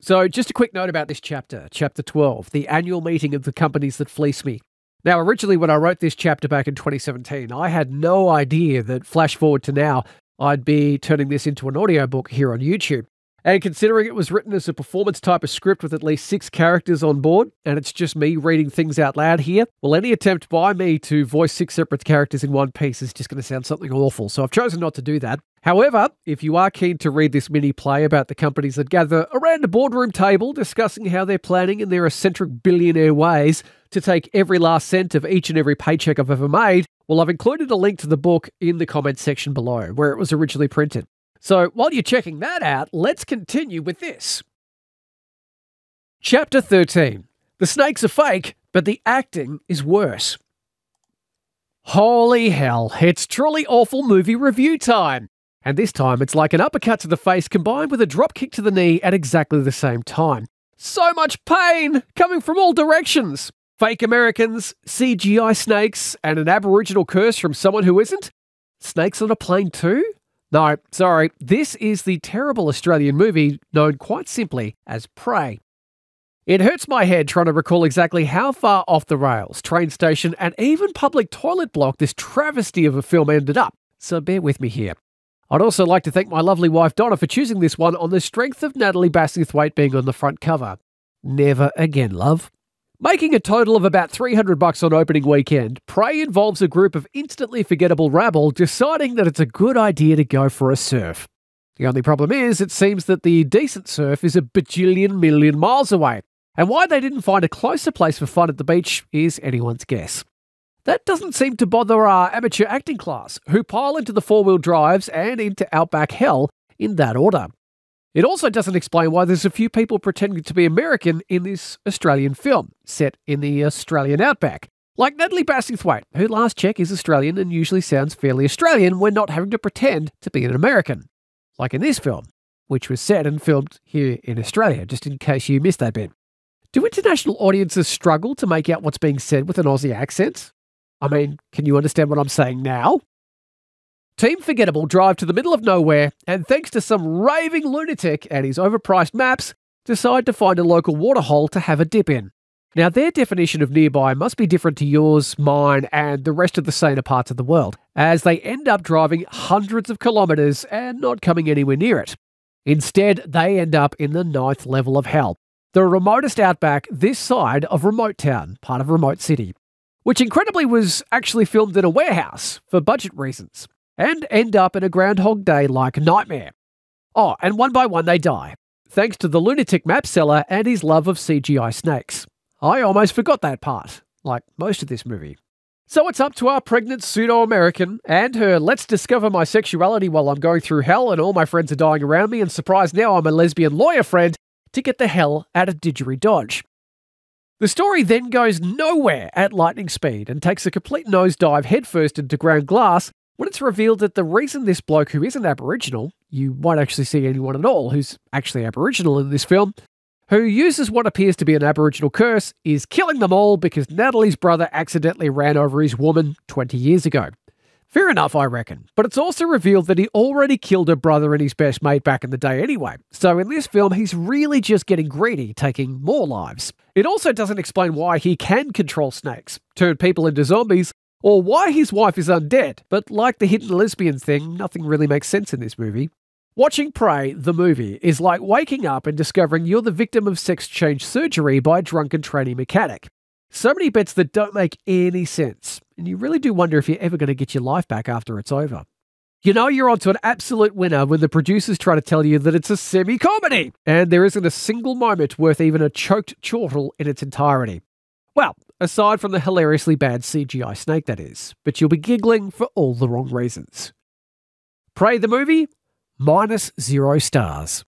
So, just a quick note about this chapter, chapter 12, the annual meeting of the companies that fleece me. Now, originally, when I wrote this chapter back in 2017, I had no idea that flash forward to now, I'd be turning this into an audiobook here on YouTube. And considering it was written as a performance type of script with at least six characters on board, and it's just me reading things out loud here, well, any attempt by me to voice six separate characters in one piece is just going to sound something awful. So I've chosen not to do that. However, if you are keen to read this mini play about the companies that gather around a boardroom table discussing how they're planning in their eccentric billionaire ways to take every last cent of each and every paycheck I've ever made, well, I've included a link to the book in the comments section below, where it was originally printed. So while you're checking that out, let's continue with this. Chapter 13 The snakes are fake, but the acting is worse. Holy hell, it's truly awful movie review time. And this time, it's like an uppercut to the face combined with a drop kick to the knee at exactly the same time. So much pain coming from all directions. Fake Americans, CGI snakes, and an Aboriginal curse from someone who isn't? Snakes on a plane, too? No, sorry, this is the terrible Australian movie known quite simply as Prey. It hurts my head trying to recall exactly how far off the rails, train station, and even public toilet block this travesty of a film ended up, so bear with me here. I'd also like to thank my lovely wife Donna for choosing this one on the strength of Natalie Bassingthwaite being on the front cover. Never again, love. Making a total of about 300 bucks on opening weekend, Prey involves a group of instantly forgettable rabble deciding that it's a good idea to go for a surf. The only problem is, it seems that the decent surf is a bajillion million miles away, and why they didn't find a closer place for fun at the beach is anyone's guess. That doesn't seem to bother our amateur acting class, who pile into the four wheel drives and into Outback Hell in that order. It also doesn't explain why there's a few people pretending to be American in this Australian film, set in the Australian outback. Like Natalie Bassingthwaite, who last check is Australian and usually sounds fairly Australian when not having to pretend to be an American. Like in this film, which was set and filmed here in Australia, just in case you missed that bit. Do international audiences struggle to make out what's being said with an Aussie accent? I mean, can you understand what I'm saying now? Team Forgettable drive to the middle of nowhere, and thanks to some raving lunatic and his overpriced maps, decide to find a local waterhole to have a dip in. Now, their definition of nearby must be different to yours, mine, and the rest of the saner parts of the world, as they end up driving hundreds of kilometres and not coming anywhere near it. Instead, they end up in the ninth level of hell, the remotest outback this side of Remote Town, part of Remote City which incredibly was actually filmed in a warehouse for budget reasons, and end up in a Groundhog Day like nightmare. Oh, and one by one they die, thanks to the lunatic map seller and his love of CGI snakes. I almost forgot that part, like most of this movie. So it's up to our pregnant pseudo American and her let's discover my sexuality while I'm going through hell and all my friends are dying around me and surprise now I'm a lesbian lawyer friend to get the hell out of Dodge. The story then goes nowhere at lightning speed and takes a complete nosedive headfirst into ground glass when it's revealed that the reason this bloke who isn't Aboriginal, you won't actually see anyone at all who's actually Aboriginal in this film, who uses what appears to be an Aboriginal curse, is killing them all because Natalie's brother accidentally ran over his woman 20 years ago. Fair enough, I reckon. But it's also revealed that he already killed her brother and his best mate back in the day anyway. So in this film, he's really just getting greedy, taking more lives. It also doesn't explain why he can control snakes, turn people into zombies, or why his wife is undead. But like the hidden lesbian thing, nothing really makes sense in this movie. Watching Prey, the movie, is like waking up and discovering you're the victim of sex change surgery by a drunken trainee mechanic. So many bets that don't make any sense, and you really do wonder if you're ever going to get your life back after it's over. You know you're onto an absolute winner when the producers try to tell you that it's a semi comedy, and there isn't a single moment worth even a choked chortle in its entirety. Well, aside from the hilariously bad CGI snake that is, but you'll be giggling for all the wrong reasons. Pray the movie? Minus zero stars.